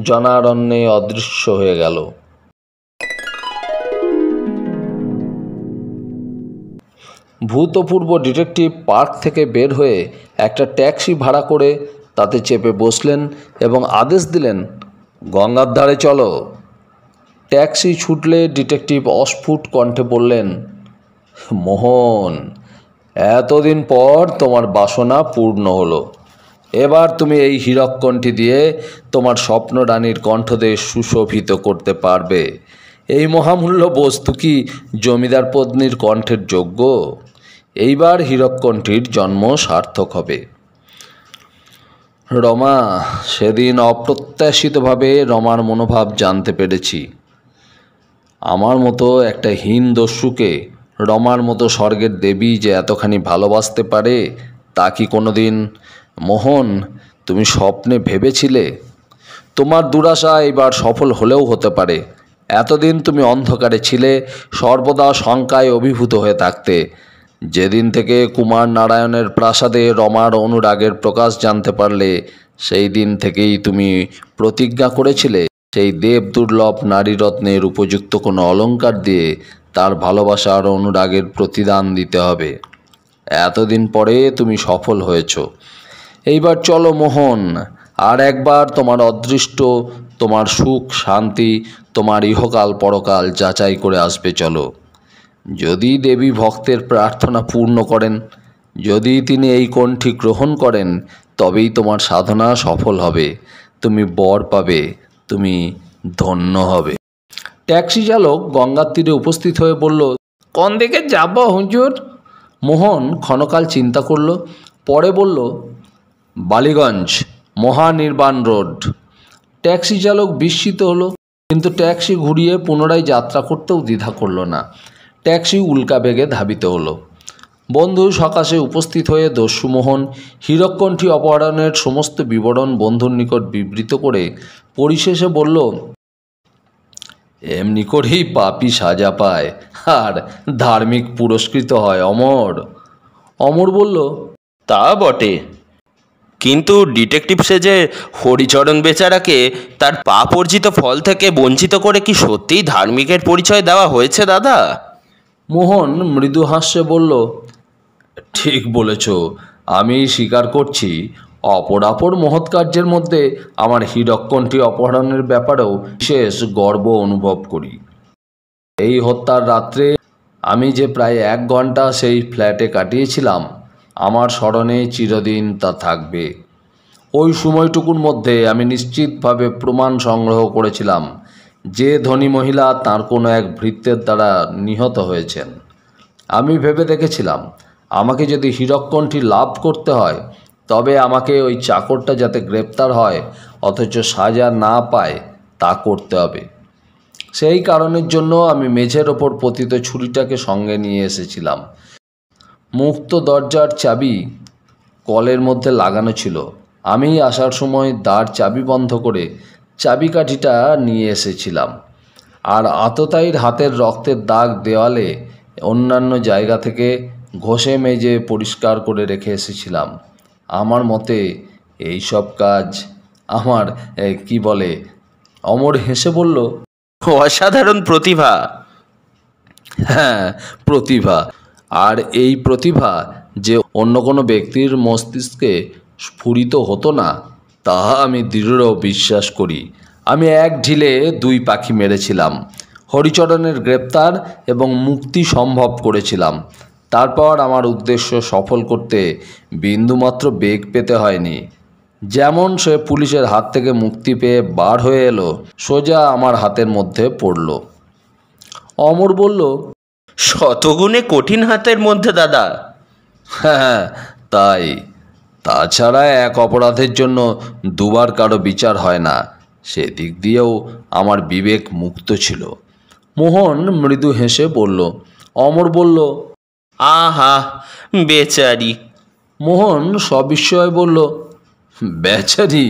জনারণ্যে অদৃশ্য হয়ে গেল ভূতপূর্ব ডিটেকটিভ পার্ক থেকে বের হয়ে একটা ট্যাক্সি ভাড়া করে তাতে চেপে বসলেন এবং আদেশ দিলেন গঙ্গার ধারে চলো ট্যাক্সি ছুটলে ডিটেকটিভ অস্ফুট কণ্ঠে বললেন মোহন এতদিন পর তোমার বাসনা পূর্ণ হলো এবার তুমি এই হীরক হীরককণ্ঠী দিয়ে তোমার স্বপ্ন রানীর কণ্ঠদের সুশোভিত করতে পারবে এই মহামূল্য বস্তু কি জমিদার পত্নীর কণ্ঠের যোগ্য এইবার হীরকণ্ঠীর জন্ম সার্থক হবে রমা সেদিন অপ্রত্যাশিতভাবে রমার মনোভাব জানতে পেরেছি আমার মতো একটা হীন দস্যুকে রমার মতো স্বর্গের দেবী যে এতখানি ভালোবাসতে পারে তা কি কোনো দিন মোহন তুমি স্বপ্নে ভেবেছিলে তোমার দুরাশা এবার সফল হলেও হতে পারে এতদিন তুমি অন্ধকারে ছিলে সর্বদা শঙ্কায় অভিভূত হয়ে থাকতে যেদিন থেকে কুমার নারায়ণের প্রাসাদে রমার অনুরাগের প্রকাশ জানতে পারলে সেই দিন থেকেই তুমি প্রতিজ্ঞা করেছিলে সেই দেব দুর্লভ নারীরত্নের উপযুক্ত কোনো অলঙ্কার দিয়ে তার ভালোবাসার অনুরাগের প্রতিদান দিতে হবে এতদিন পরে তুমি সফল হয়েছ এইবার চলো মোহন আর একবার তোমার অদৃষ্ট তোমার সুখ শান্তি তোমার ইহকাল পরকাল যাচাই করে আসবে চলো যদি দেবী ভক্তের প্রার্থনা পূর্ণ করেন যদি তিনি এই কণ্ঠী গ্রহণ করেন তবেই তোমার সাধনা সফল হবে তুমি বর পাবে তুমি ধন্য হবে ট্যাক্সি চালক গঙ্গার তীরে উপস্থিত হয়ে বলল কোন দিকে যাব হুজুর মোহন ক্ষণকাল চিন্তা করল পরে বলল বালিগঞ্জ মহানির্বাণ রোড ট্যাক্সি চালক বিস্মিত হলো কিন্তু ট্যাক্সি ঘুরিয়ে পুনরায় যাত্রা করতেও দ্বিধা করল না ট্যাক্সি উল্কাবেগে ধাবিত হলো বন্ধু সকাশে উপস্থিত হয়ে দস্যুমোহন হীরকণ্ঠী অপহরণের সমস্ত বিবরণ বন্ধুর নিকট বিবৃত করে পরিশেষে বলল এমনি করেই পাপি সাজা পায় আর ধার্মিক পুরস্কৃত হয় অমর অমর বলল তা বটে কিন্তু ডিটেকটিভ সেজে হরিচরণ বেচারাকে তার পাপ অর্জিত ফল থেকে বঞ্চিত করে কি সত্যিই ধার্মিকের পরিচয় দেওয়া হয়েছে দাদা মোহন মৃদু হাস্যে বলল ঠিক বলেছ আমি স্বীকার করছি অপরাপর মহৎ কার্যের মধ্যে আমার হীরকণ্ঠী অপহরণের ব্যাপারেও বিশেষ গর্ব অনুভব করি এই হত্যার রাত্রে আমি যে প্রায় এক ঘন্টা সেই ফ্ল্যাটে কাটিয়েছিলাম আমার স্মরণে চিরদিন তা থাকবে ওই সময়টুকুর মধ্যে আমি নিশ্চিতভাবে প্রমাণ সংগ্রহ করেছিলাম যে ধনী মহিলা তার কোনো এক ভৃত্যের দ্বারা নিহত হয়েছেন আমি ভেবে দেখেছিলাম আমাকে যদি হীরককণ্ঠী লাভ করতে হয় তবে আমাকে ওই চাকরটা যাতে গ্রেপ্তার হয় অথচ সাজা না পায় তা করতে হবে সেই কারণের জন্য আমি মেঝের ওপর পতিত ছুরিটাকে সঙ্গে নিয়ে এসেছিলাম মুক্ত দরজার চাবি কলের মধ্যে লাগানো ছিল আমি আসার সময় দ্বার চাবি বন্ধ করে চাবিকাঠিটা নিয়ে এসেছিলাম আর আততায়ীর হাতের রক্তের দাগ দেওয়ালে অন্যান্য জায়গা থেকে ঘষে মেজে পরিষ্কার করে রেখে এসেছিলাম আমার মতে এই সব কাজ আমার কি বলে অমর হেসে বলল অসাধারণ প্রতিভা হ্যাঁ প্রতিভা আর এই প্রতিভা যে অন্য কোনো ব্যক্তির মস্তিষ্কে স্ফুরিত হতো না তাহা আমি দৃঢ় বিশ্বাস করি আমি এক ঢিলে দুই পাখি মেরেছিলাম হরিচরণের গ্রেপ্তার এবং মুক্তি সম্ভব করেছিলাম তারপর আমার উদ্দেশ্য সফল করতে বিন্দুমাত্র বেগ পেতে হয়নি যেমন সে পুলিশের হাত থেকে মুক্তি পেয়ে বার হয়ে এলো সোজা আমার হাতের মধ্যে পড়ল অমর বলল শতগুণে কঠিন হাতের মধ্যে দাদা হ্যাঁ, হ্যাঁ তাই তাছাড়া এক অপরাধের জন্য দুবার কারো বিচার হয় না সেদিক দিয়েও আমার বিবেক মুক্ত ছিল মোহন মৃদু হেসে বলল অমর বলল আহা বেচারি মোহন সবিস্ময় বলল বেচারি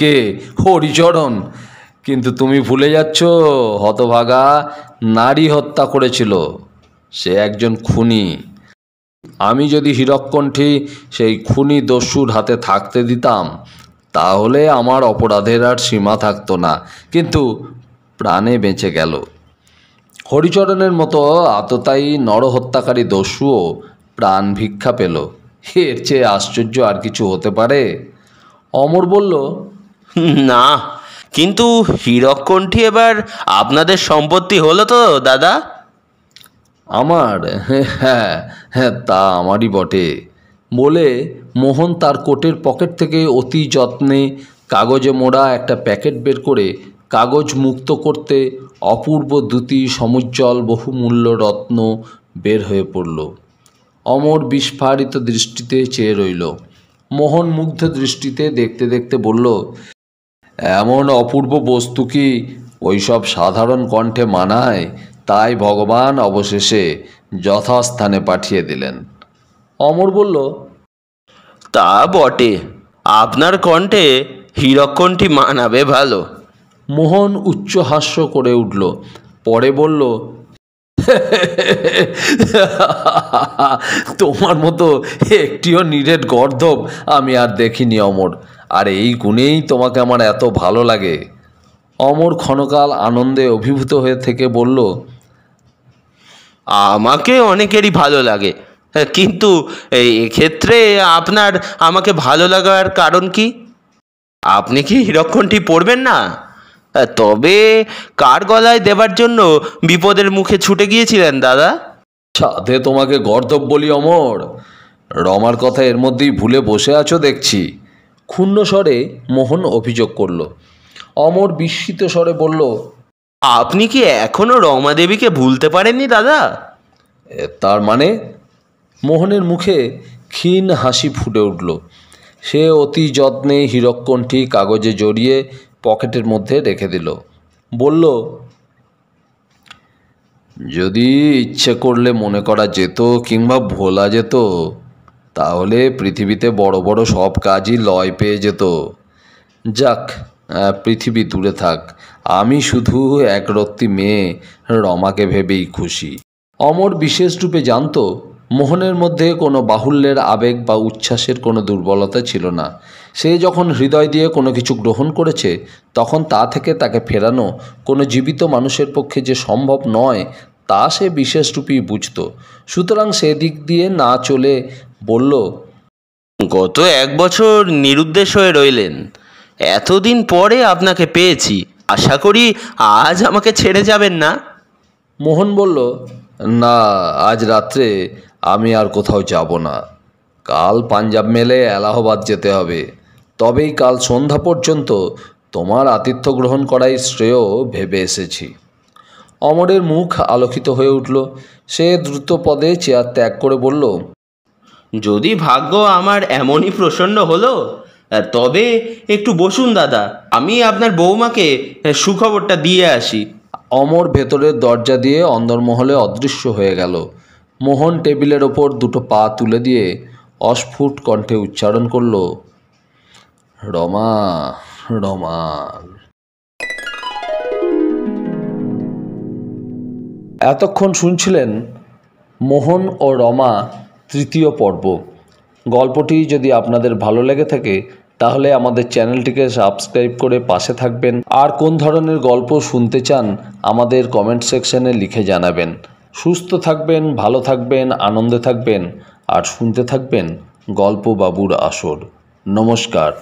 কে হরিচরণ কিন্তু তুমি ভুলে যাচ্ছ হতভাগা নারী হত্যা করেছিল সে একজন খুনি আমি যদি হীরকণ্ঠী সেই খুনি দস্যুর হাতে থাকতে দিতাম তাহলে আমার অপরাধের আর সীমা থাকতো না কিন্তু প্রাণে বেঁচে গেল হরিচরণের মতো আততায়ী নরহত্যাকারী দস্যুও প্রাণ ভিক্ষা পেল এর চেয়ে আশ্চর্য আর কিছু হতে পারে অমর বলল না কিন্তু হীরকণ্ঠী এবার আপনাদের সম্পত্তি হলো তো দাদা আমার হ্যাঁ হ্যাঁ তা আমারই বটে বলে মোহন তার কোটের পকেট থেকে অতি যত্নে কাগজে মোড়া একটা প্যাকেট বের করে কাগজ মুক্ত করতে অপূর্ব দ্যুতি সমুজ্জ্বল বহুমূল্য রত্ন বের হয়ে পড়ল অমর বিস্ফারিত দৃষ্টিতে চেয়ে রইল মোহন মুগ্ধ দৃষ্টিতে দেখতে দেখতে বলল এমন অপূর্ব বস্তু কি ওইসব সাধারণ কণ্ঠে মানায় তাই ভগবান অবশেষে যথাস্থানে পাঠিয়ে দিলেন অমর বলল তা বটে আপনার কণ্ঠে হীরকণ্ঠী মানাবে ভালো মোহন উচ্চ হাস্য করে উঠল পরে বলল তোমার মতো একটিও নিরেট গর্ধব আমি আর দেখিনি অমর আর এই গুণেই তোমাকে আমার এত ভালো লাগে অমর ক্ষণকাল আনন্দে অভিভূত হয়ে থেকে বলল আমাকে অনেকেরই ভালো লাগে হ্যাঁ, কিন্তু এক্ষেত্রে আপনার আমাকে ভালো লাগার কারণ কি আপনি কি হিরক্ষণটি পড়বেন না তবে কার গলায় দেবার জন্য বিপদের মুখে ছুটে গিয়েছিলেন দাদা সাথে তোমাকে গর্দব বলি অমর রমার কথা এর মধ্যেই ভুলে বসে আছো দেখছি ক্ষুণ্ণ স্বরে মোহন অভিযোগ করল অমর বিস্মিত স্বরে বলল আপনি কি এখনও রমা দেবীকে ভুলতে পারেননি দাদা তার মানে মোহনের মুখে ক্ষীণ হাসি ফুটে উঠল সে অতি যত্নে হীরককণ্ঠি কাগজে জড়িয়ে পকেটের মধ্যে রেখে দিল বলল যদি ইচ্ছে করলে মনে করা যেত কিংবা ভোলা যেত তাহলে পৃথিবীতে বড় বড় সব কাজই লয় পেয়ে যেত যাক পৃথিবী দূরে থাক আমি শুধু একরত্তি মেয়ে রমাকে ভেবেই খুশি অমর বিশেষ রূপে জানত মোহনের মধ্যে কোনো বাহুল্যের আবেগ বা উচ্ছ্বাসের কোনো দুর্বলতা ছিল না সে যখন হৃদয় দিয়ে কোনো কিছু গ্রহণ করেছে তখন তা থেকে তাকে ফেরানো কোনো জীবিত মানুষের পক্ষে যে সম্ভব নয় তা সে বিশেষ রূপেই বুঝত সুতরাং সেদিক দিয়ে না চলে বলল গত এক বছর নিরুদ্দেশ হয়ে রইলেন এতদিন পরে আপনাকে পেয়েছি আশা করি আজ আমাকে ছেড়ে যাবেন না মোহন বলল না আজ রাত্রে আমি আর কোথাও যাব না কাল পাঞ্জাব মেলে এলাহাবাদ যেতে হবে তবেই কাল সন্ধ্যা পর্যন্ত তোমার আতিথ্য গ্রহণ করাই শ্রেয় ভেবে এসেছি অমরের মুখ আলোকিত হয়ে উঠল সে দ্রুত পদে চেয়ার ত্যাগ করে বলল যদি ভাগ্য আমার এমনই প্রসন্ন হলো তবে একটু বসুন দাদা আমি আপনার বৌমাকে সুখবরটা দিয়ে আসি অমর ভেতরের দরজা দিয়ে অন্দরমহলে অদৃশ্য হয়ে গেল মোহন টেবিলের ওপর দুটো পা তুলে দিয়ে অস্ফুট কণ্ঠে উচ্চারণ করল রমা রমা এতক্ষণ শুনছিলেন মোহন ও রমা তৃতীয় পর্ব গল্পটি যদি আপনাদের ভালো লেগে থাকে তাহলে আমাদের চ্যানেলটিকে সাবস্ক্রাইব করে পাশে থাকবেন আর কোন ধরনের গল্প শুনতে চান আমাদের কমেন্ট সেকশনে লিখে জানাবেন সুস্থ থাকবেন ভালো থাকবেন আনন্দে থাকবেন আর শুনতে থাকবেন গল্প বাবুর আসর নমস্কার